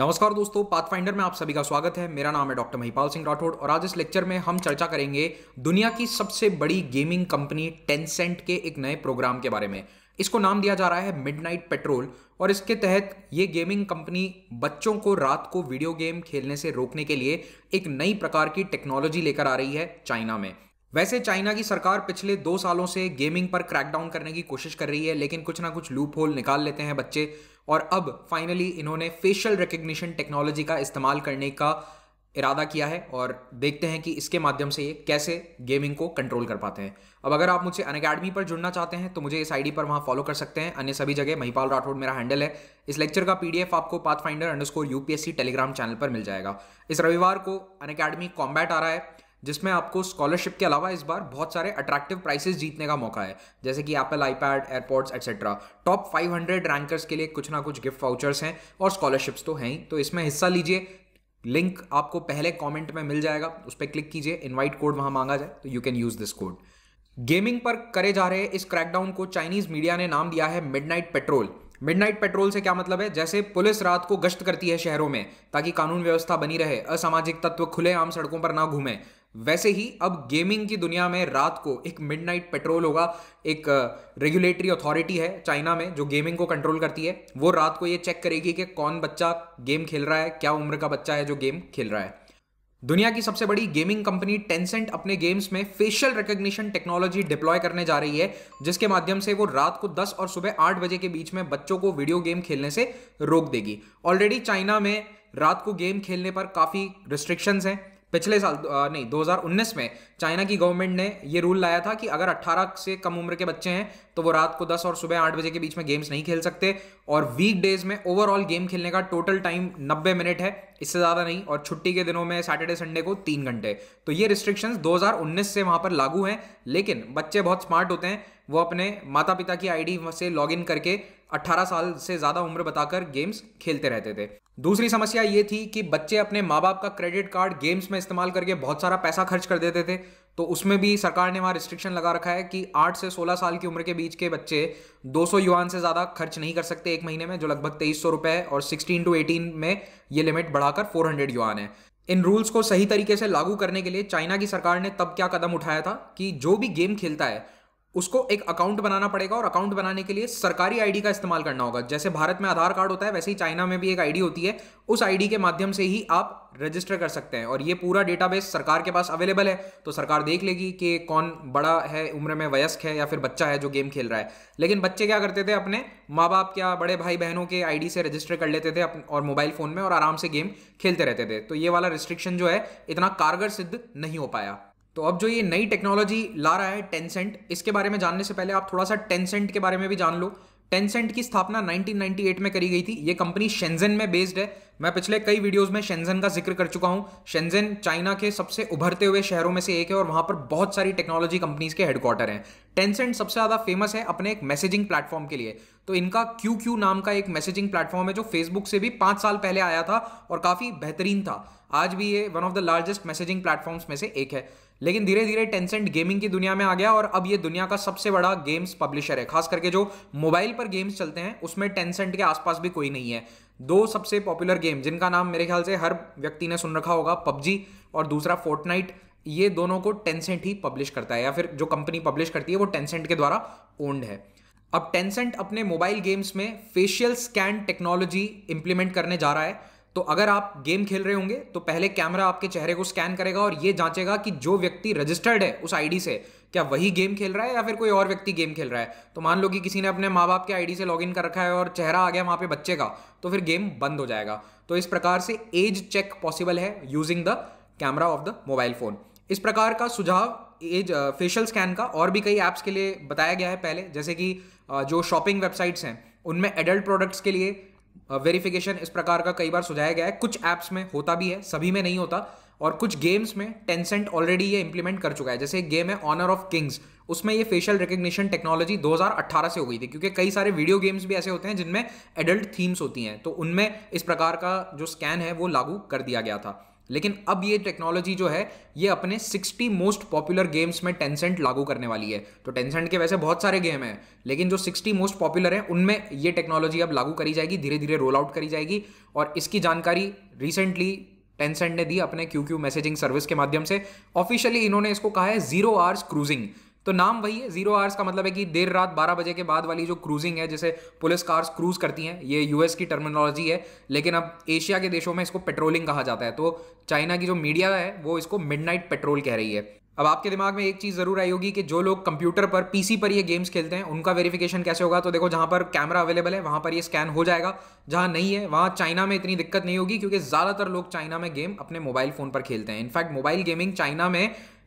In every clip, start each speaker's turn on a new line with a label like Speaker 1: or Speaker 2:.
Speaker 1: नमस्कार दोस्तों पाथफाइंडर में आप सभी का स्वागत है मेरा नाम है डॉक्टर महिपाल सिंह राठौड़ और आज इस लेक्चर में हम चर्चा करेंगे दुनिया की सबसे बड़ी गेमिंग कंपनी टेंसेंट के एक नए प्रोग्राम के बारे में इसको नाम दिया जा रहा है मिडनाइट पेट्रोल और इसके तहत ये गेमिंग कंपनी बच्चों को रात को वीडियो गेम खेलने से रोकने के लिए एक नई प्रकार की टेक्नोलॉजी लेकर आ रही है चाइना में वैसे चाइना की सरकार पिछले दो सालों से गेमिंग पर क्रैकडाउन करने की कोशिश कर रही है लेकिन कुछ ना कुछ लूप होल निकाल लेते हैं बच्चे और अब फाइनली इन्होंने फेशियल रिकग्निशन टेक्नोलॉजी का इस्तेमाल करने का इरादा किया है और देखते हैं कि इसके माध्यम से ये कैसे गेमिंग को कंट्रोल कर पाते हैं अब अगर आप मुझे अन अकेडमी पर जुड़ना चाहते हैं तो मुझे इस आईडी पर वहाँ फॉलो कर सकते हैं अन्य सभी जगह महिपाल राठौड़ मेरा हैंडल है इस लेक्चर का पीडीएफ आपको path finder underscore UPSC Telegram channel पर मिल जाएगा इस रविवार को अन अकेडमी कॉम्बैट आ रहा है जिसमें आपको स्कॉलरशिप के अलावा इस बार बहुत सारे अट्रैक्टिव प्राइसेस जीतने का मौका है जैसे कि Apple iPad airports etcetera top 500 rankers के लिए कुछ ना कुछ गिफ्ट वाउचर्स हैं और स्कॉलरशिप्स तो हैं ही तो इसमें हिस्सा लीजिए लिंक आपको पहले कमेंट में मिल जाएगा उस पर क्लिक कीजिए इनवाइट कोड वहां मांगा जाए तो you can use this code gaming पर करे जा रहे इस क्रैकडाउन को चाइनीज मीडिया ने नाम दिया है मिडनाइट पेट्रोल मिडनाइट पेट्रोल से क्या मतलब है जैसे पुलिस रात को गश्त करती है शहरों में ताकि कानून व्यवस्था बनी रहे असामाजिक तत्व खुले आम सड़कों पर ना घूमें वैसे ही अब गेमिंग की दुनिया में रात को एक मिडनाइट पेट्रोल होगा एक रेगुलेटरी अथॉरिटी है चाइना में जो गेमिंग को कंट्रोल करती है वो रात को ये चेक करेगी कि कौन बच्चा गेम खेल रहा है क्या उम्र का बच्चा है जो गेम खेल रहा है दुनिया की सबसे बड़ी गेमिंग कंपनी टेंसेंट अपने गेम्स में फेशियल रिकॉग्निशन टेक्नोलॉजी डिप्लॉय करने जा रही है जिसके माध्यम से वो रात को 10 और सुबह 8 बजे के बीच में बच्चों को वीडियो गेम खेलने से रोक देगी ऑलरेडी चाइना में रात को गेम खेलने पर काफ़ी रिस्ट्रिक्शंस हैं पिछले साल नहीं 2019 में चाइना की गवर्नमेंट ने ये रूल लाया था कि अगर 18 से कम उम्र के बच्चे हैं तो वो रात को 10 और सुबह 8 बजे के बीच में गेम्स नहीं खेल सकते और वीक डेज में ओवरऑल गेम खेलने का टोटल टाइम 90 मिनट है इससे ज़्यादा नहीं और छुट्टी के दिनों में सैटरडे संडे को तीन घंटे तो ये रिस्ट्रिक्शंस 2019 से वहाँ पर लागू हैं लेकिन बच्चे बहुत स्मार्ट होते हैं वो अपने माता पिता की आईडी से लॉगिन करके 18 साल से ज़्यादा उम्र बताकर गेम्स खेलते रहते थे दूसरी समस्या ये थी कि बच्चे अपने माँ बाप का क्रेडिट कार्ड गेम्स में इस्तेमाल करके बहुत सारा पैसा खर्च कर देते थे तो उसमें भी सरकार ने वहाँ रिस्ट्रिक्शन लगा रखा है कि 8 से 16 साल की उम्र के बीच के बच्चे 200 युवान से ज़्यादा खर्च नहीं कर सकते एक महीने में जो लगभग तेईस सौ रुपये है और सिक्सटीन टू एटीन में ये लिमिट बढ़ाकर फोर हंड्रेड युवान है इन रूल्स को सही तरीके से लागू करने के लिए चाइना की सरकार ने तब क्या कदम उठाया था कि जो भी गेम खेलता है उसको एक अकाउंट बनाना पड़ेगा और अकाउंट बनाने के लिए सरकारी आईडी का इस्तेमाल करना होगा जैसे भारत में आधार कार्ड होता है वैसे ही चाइना में भी एक आईडी होती है उस आईडी के माध्यम से ही आप रजिस्टर कर सकते हैं और ये पूरा डेटाबेस सरकार के पास अवेलेबल है तो सरकार देख लेगी कि कौन बड़ा है उम्र में वयस्क है या फिर बच्चा है जो गेम खेल रहा है लेकिन बच्चे क्या करते थे अपने माँ बाप या बड़े भाई बहनों के आईडी से रजिस्टर कर लेते थे और मोबाइल फ़ोन में और आराम से गेम खेलते रहते थे तो ये वाला रिस्ट्रिक्शन जो है इतना कारगर सिद्ध नहीं हो पाया तो अब जो ये नई टेक्नोलॉजी ला रहा है टेंसेंट इसके बारे में जानने से पहले आप थोड़ा सा टेंसेंट के बारे में भी जान लो टेंसेंट की स्थापना 1998 में करी गई थी ये कंपनी शेंजन में बेस्ड है मैं पिछले कई वीडियोस में शेंजन का जिक्र कर चुका हूं शेंजन चाइना के सबसे उभरते हुए शहरों में से एक है और वहां पर बहुत सारी टेक्नोलॉजी कंपनीज के हेडक्वार्टर हैं टेंसेंट सबसे ज़्यादा फेमस है अपने एक मैसेजिंग प्लेटफॉर्म के लिए तो इनका क्यू क्यू नाम का एक मैसेजिंग प्लेटफॉर्म है जो फेसबुक से भी पांच साल पहले आया था और काफ़ी बेहतरीन था आज भी ये one of the largest messaging platforms में से एक है लेकिन धीरे धीरे टेंसेंट गेमिंग की दुनिया में आ गया और अब ये दुनिया का सबसे बड़ा गेम्स पब्लिशर है खास करके जो मोबाइल पर गेम्स चलते हैं उसमें टेंसेंट के आसपास भी कोई नहीं है दो सबसे पॉपुलर गेम जिनका नाम मेरे ख्याल से हर व्यक्ति ने सुन रखा होगा पबजी और दूसरा फोर्टनाइट ये दोनों को टेंसेंट ही पब्लिश करता है या फिर जो कंपनी पब्लिश करती है वो टेंसेंट के द्वारा ओन्ड है अब टेंसेंट अपने मोबाइल गेम्स में फेशियल स्कैन टेक्नोलॉजी इंप्लीमेंट करने जा रहा है तो अगर आप गेम खेल रहे होंगे तो पहले कैमरा आपके चेहरे को स्कैन करेगा और ये जांचेगा कि जो व्यक्ति रजिस्टर्ड है उस आईडी से क्या वही गेम खेल रहा है या फिर कोई और व्यक्ति गेम खेल रहा है तो मान लो कि किसी ने अपने माँ बाप के आईडी से लॉगिन कर रखा है और चेहरा आ गया वहाँ पे बच्चे का तो फिर गेम बंद हो जाएगा तो इस प्रकार से एज चेक पॉसिबल है using the camera of the mobile phone इस प्रकार का सुझाव एज फेशियल स्कैन का और भी कई ऐप्स के लिए बताया गया है पहले जैसे कि जो शॉपिंग वेबसाइट्स हैं उनमें एडल्ट प्रोडक्ट्स के लिए वेरिफिकेशन uh, इस प्रकार का कई बार सुझाया गया है कुछ ऐप्स में होता भी है सभी में नहीं होता और कुछ गेम्स में टेंसेंट ऑलरेडी ये इंप्लीमेंट कर चुका है जैसे एक गेम है ऑनर ऑफ किंग्स उसमें ये फेशियल रिकग्निशन टेक्नोलॉजी 2018 से हो गई थी क्योंकि कई सारे वीडियो गेम्स भी ऐसे होते हैं जिनमें एडल्ट थीम्स होती हैं तो उनमें इस प्रकार का जो स्कैन है वो लागू कर दिया गया था लेकिन अब ये टेक्नोलॉजी जो है ये अपने 60 मोस्ट पॉपुलर गेम्स में टेंसेंट लागू करने वाली है तो टेंसेंट के वैसे बहुत सारे गेम हैं लेकिन जो 60 मोस्ट पॉपुलर हैं उनमें ये टेक्नोलॉजी अब लागू करी जाएगी धीरे धीरे रोल आउट करी जाएगी और इसकी जानकारी रिसेंटली टेंसेंट ने दी अपने क्यू क्यू मैसेजिंग सर्विस के माध्यम से ऑफिशियली इन्होंने इसको कहा है जीरो आवर्स क्रूजिंग तो नाम वही है जीरो आवर्स का मतलब है कि देर रात बारह बजे के बाद वाली जो क्रूजिंग है जैसे पुलिस कार्स क्रूज करती हैं ये यूएस की टर्मिनोलॉजी है लेकिन अब एशिया के देशों में इसको पेट्रोलिंग कहा जाता है तो चाइना की जो मीडिया है वो इसको मिडनाइट पेट्रोल कह रही है अब आपके दिमाग में एक चीज़ ज़रूर आई होगी कि जो लोग कंप्यूटर पर पीसी पर ये गेम्स खेलते हैं उनका वेरिफिकेशन कैसे होगा तो देखो जहाँ पर कैमरा अवेलेबल है वहाँ पर ये स्कैन हो जाएगा जहाँ नहीं है वहाँ चाइना में इतनी दिक्कत नहीं होगी क्योंकि ज़्यादातर लोग चाइना में गेम अपने मोबाइल फ़ोन पर खेलते हैं इनफैक्ट मोबाइल गेमिंग चाइना में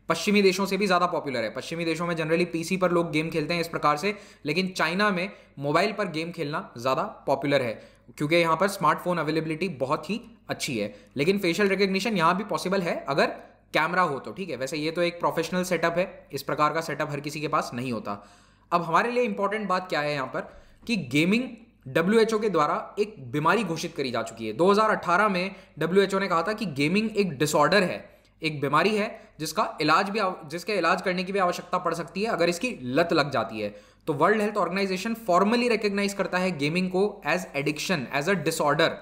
Speaker 1: पश्चिमी देशों से भी ज़्यादा पॉपुलर है पश्चिमी देशों में जनरली पीसी पर लोग गेम खेलते हैं इस प्रकार से लेकिन चाइना में मोबाइल पर गेम खेलना ज़्यादा पॉपुलर है क्योंकि यहाँ पर स्मार्टफोन अवेलेबिलिटी बहुत ही अच्छी है लेकिन फेशियल रिकग्निशन यहाँ भी पॉसिबल है अगर कैमरा हो तो ठीक है वैसे ये तो एक प्रोफेशनल सेटअप है इस प्रकार का सेटअप हर किसी के पास नहीं होता अब हमारे लिए इंपॉर्टेंट बात क्या है यहाँ पर कि गेमिंग डब्ल्यू के द्वारा एक बीमारी घोषित करी जा चुकी है 2018 में डब्ल्यू ने कहा था कि गेमिंग एक डिसऑर्डर है एक बीमारी है जिसका इलाज भी जिसके इलाज करने की भी आवश्यकता पड़ सकती है अगर इसकी लत लग जाती है तो World Health Organization formally recognize करता है गेमिंग को as addiction as a disorder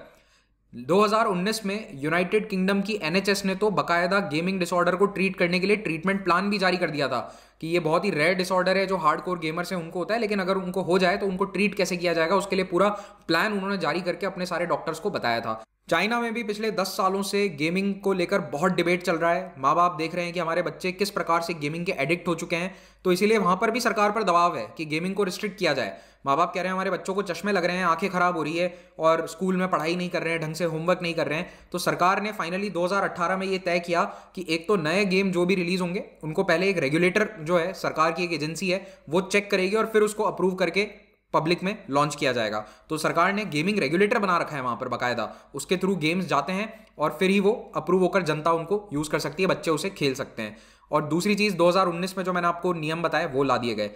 Speaker 1: 2019 में यूनाइटेड किंगडम की एनएचएस ने तो बकायदा गेमिंग डिसऑर्डर को ट्रीट करने के लिए ट्रीटमेंट प्लान भी जारी कर दिया था कि ये बहुत ही रेयर डिसऑर्डर है जो हार्डकोर गेमर्स हैं उनको होता है लेकिन अगर उनको हो जाए तो उनको ट्रीट कैसे किया जाएगा उसके लिए पूरा प्लान उन्होंने जारी करके अपने सारे डॉक्टर्स को बताया था चाइना में भी पिछले 10 सालों से गेमिंग को लेकर बहुत डिबेट चल रहा है माँ बाप देख रहे हैं कि हमारे बच्चे किस प्रकार से गेमिंग के एडिक्ट हो चुके हैं तो इसीलिए वहाँ पर भी सरकार पर दबाव है कि गेमिंग को रिस्ट्रिक्ट किया जाए माँ बाप कह रहे हैं हमारे बच्चों को चश्मे लग रहे हैं आंखें खराब हो रही है और स्कूल में पढ़ाई नहीं कर रहे हैं ढंग से होमवर्क नहीं कर रहे हैं तो सरकार ने फाइनली 2018 में ये तय किया कि एक तो नए गेम जो भी रिलीज होंगे उनको पहले एक रेगुलेटर जो है सरकार की एक एजेंसी है वो चेक करेगी और फिर उसको अप्रूव करके पब्लिक में लॉन्च किया जाएगा तो सरकार ने गेमिंग रेगुलेटर बना रखा है वहां पर बाकायदा उसके थ्रू गेम्स जाते हैं और फिर ही वो अप्रूव होकर जनता उनको यूज़ कर सकती है बच्चे उसे खेल सकते हैं और दूसरी चीज़ 2019 में जो मैंने आपको नियम बताया वो ला दिए गए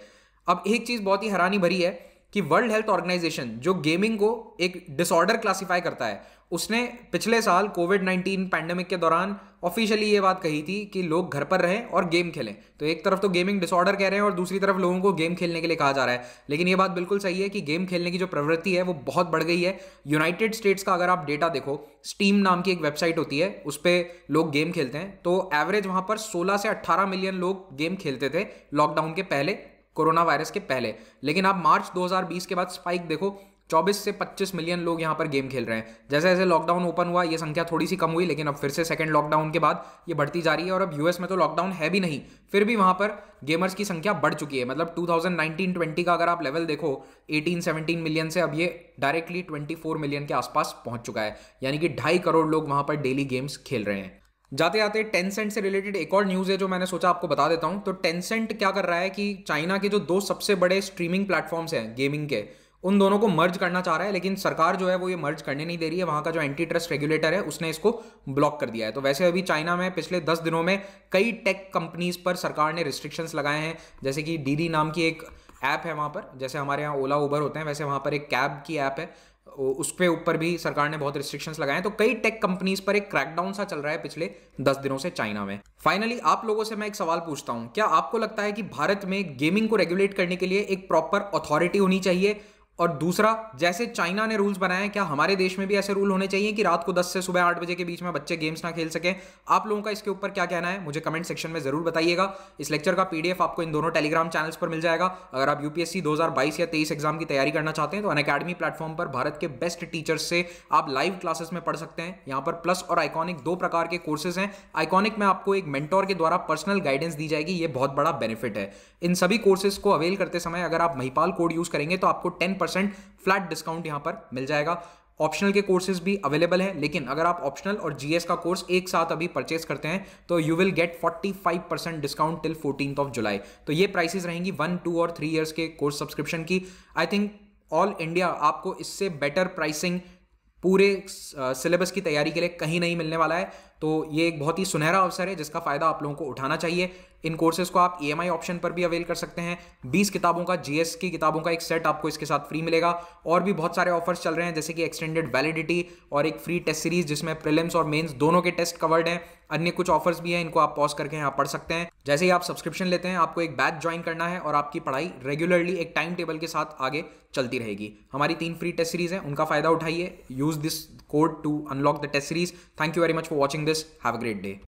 Speaker 1: अब एक चीज़ बहुत ही हैरानी भरी है कि वर्ल्ड हेल्थ ऑर्गेनाइजेशन जो गेमिंग को एक डिसऑर्डर क्लासिफाई करता है उसने पिछले साल कोविड नाइन्टीन पैंडमिक के दौरान ऑफिशियली ये बात कही थी कि लोग घर पर रहें और गेम खेलें तो एक तरफ तो गेमिंग डिसऑर्डर कह रहे हैं और दूसरी तरफ लोगों को गेम खेलने के लिए कहा जा रहा है लेकिन ये बात बिल्कुल सही है कि गेम खेलने की जो प्रवृत्ति है वो बहुत बढ़ गई है यूनाइटेड स्टेट्स का अगर आप डेटा देखो स्टीम नाम की एक वेबसाइट होती है उस पर लोग गेम खेलते हैं तो एवरेज वहाँ पर सोलह से अट्ठारह मिलियन लोग गेम खेलते थे लॉकडाउन के पहले कोरोना वायरस के पहले लेकिन आप मार्च 2020 के बाद स्पाइक देखो 24 से 25 मिलियन लोग यहाँ पर गेम खेल रहे हैं जैसे जैसे लॉकडाउन ओपन हुआ ये संख्या थोड़ी सी कम हुई लेकिन अब फिर से सेकेंड लॉकडाउन के बाद ये बढ़ती जा रही है और अब यूएस में तो लॉकडाउन है भी नहीं फिर भी वहाँ पर गेमर्स की संख्या बढ़ चुकी है मतलब 2019-20 का अगर आप लेवल देखो 18-17 मिलियन से अब ये डायरेक्टली 24 मिलियन के आसपास पहुंच चुका है यानी कि ढाई करोड़ लोग वहाँ पर डेली गेम्स खेल रहे हैं जाते जाते टेंसेंट से रिलेटेड एक और न्यूज़ है जो मैंने सोचा आपको बता देता हूँ तो टेंसेंट क्या कर रहा है कि चाइना के जो दो सबसे बड़े स्ट्रीमिंग प्लेटफॉर्म्स हैं गेमिंग के उन दोनों को मर्ज करना चाह रहा है लेकिन सरकार जो है वो ये मर्ज करने नहीं दे रही है वहाँ का जो एंटी ट्रस्ट रेगुलेटर है उसने इसको ब्लॉक कर दिया है तो वैसे अभी चाइना में पिछले दस दिनों में कई टेक कंपनीज पर सरकार ने रिस्ट्रिक्शंस लगाए हैं जैसे कि डीडी नाम की एक ऐप है वहाँ पर जैसे हमारे यहाँ ओला उबर होते हैं वैसे वहाँ पर एक कैब की ऐप है उस पर ऊपर भी सरकार ने बहुत रिस्ट्रिक्शंस लगाए हैं तो कई टेक कंपनीज पर एक क्रैकडाउन सा चल रहा है पिछले दस दिनों से चाइना में फाइनली आप लोगों से मैं एक सवाल पूछता हूं क्या आपको लगता है कि भारत में गेमिंग को रेगुलेट करने के लिए एक प्रॉपर अथॉरिटी होनी चाहिए और दूसरा जैसे चाइना ने रूल्स बनाए क्या हमारे देश में भी ऐसे रूल होने चाहिए कि रात को 10 से सुबह 8 बजे के बीच में बच्चे गेम्स ना खेल सकें आप लोगों का इसके ऊपर क्या कहना है मुझे कमेंट सेक्शन में जरूर बताइएगा इस लेक्चर का पीडीएफ आपको इन दोनों टेलीग्राम चैनल्स पर मिल जाएगा अगर आप यूपीएससी दो या तेईस एग्जाम की तैयारी करना चाहते हैं तो अन अकेडमी प्लेटफॉर्म पर भारत के बेस्ट टीचर्स से आप लाइव क्लासेस में पढ़ सकते हैं यहाँ पर प्लस और आइकॉनिक दो प्रकार के कोर्सेज हैं आइकॉनिक में आपको एक मेंटोर के द्वारा पर्सनल गाइडेंस दी जाएगी ये बहुत बड़ा बेनिफिट है इन सभी कोर्सेज को अवेल करते समय अगर आप महिपाल कोड यूज करेंगे तो आपको टेन परसेंट फ्लैट डिस्काउंट यहां पर मिल जाएगा ऑप्शनल के कोर्सेज भी अवेलेबल हैं लेकिन अगर आप ऑप्शनल और जीएस का कोर्स एक साथ अभी परचेस करते हैं तो you will get 45 percent discount till fourteen of July तो ये प्राइसेस रहेंगी वन टू और थ्री इयर्स के कोर्स सब्सक्रिप्शन की आई थिंक ऑल इंडिया आपको इससे बेटर प्राइसिंग पूरे सिलेबस uh, की तैयारी के लिए कहीं नहीं मिलने वाला है तो ये एक बहुत ही सुनहरा अवसर है जिसका फ़ायदा आप लोगों को उठाना चाहिए इन कोर्सेज को आप ई e ऑप्शन पर भी अवेल कर सकते हैं बीस किताबों का जीएस की किताबों का एक सेट आपको इसके साथ फ्री मिलेगा और भी बहुत सारे ऑफर्स चल रहे हैं जैसे कि एक्सटेंडेड वैलिडिटी और एक फ्री टेस्ट सीरीज जिसमें प्रिलिम्स और मेन्स दोनों के टेस्ट कवर्ड हैं अन्य कुछ ऑफर्स भी हैं इनको आप पॉज करके यहाँ पढ़ सकते हैं जैसे ही आप सब्सक्रिप्शन लेते हैं आपको एक बैच ज्वाइन करना है और आपकी पढ़ाई रेगुलरली एक टाइम टेबल के साथ आगे चलती रहेगी हमारी तीन फ्री टेस्ट सीरीज हैं उनका फायदा उठाइए use this code to unlock the test series thank you very much for watching this this. Have a great day.